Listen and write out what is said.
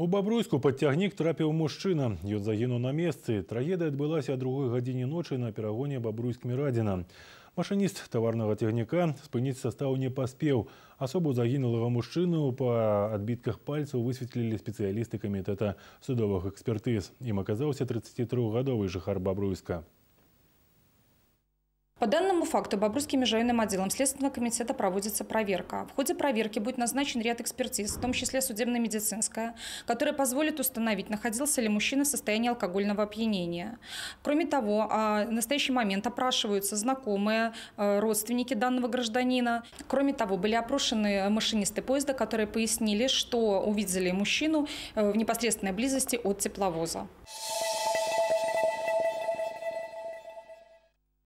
У Бабруйску пад цягнік трапіў мужчына. Ён загінуў на Трагедия отбылась о другой гадзіне ночи на перагоне Бабруйск-Мірадзіна. Машыніст таварнага цягніка спыніць састаў не паспеў. Асобу загінулага мужчину по адбітках пальцев высветлілі спецыялісты камітэта судовых экспертиз. Им оказался 33гадовы жихар Бабруйска. По данному факту Бобруйским межрайонным отделом Следственного комитета проводится проверка. В ходе проверки будет назначен ряд экспертиз, в том числе судебно-медицинская, которая позволит установить, находился ли мужчина в состоянии алкогольного опьянения. Кроме того, а, в настоящий момент опрашиваются знакомые, э, родственники данного гражданина. Кроме того, были опрошены машинисты поезда, которые пояснили, что увидели мужчину э, в непосредственной близости от тепловоза.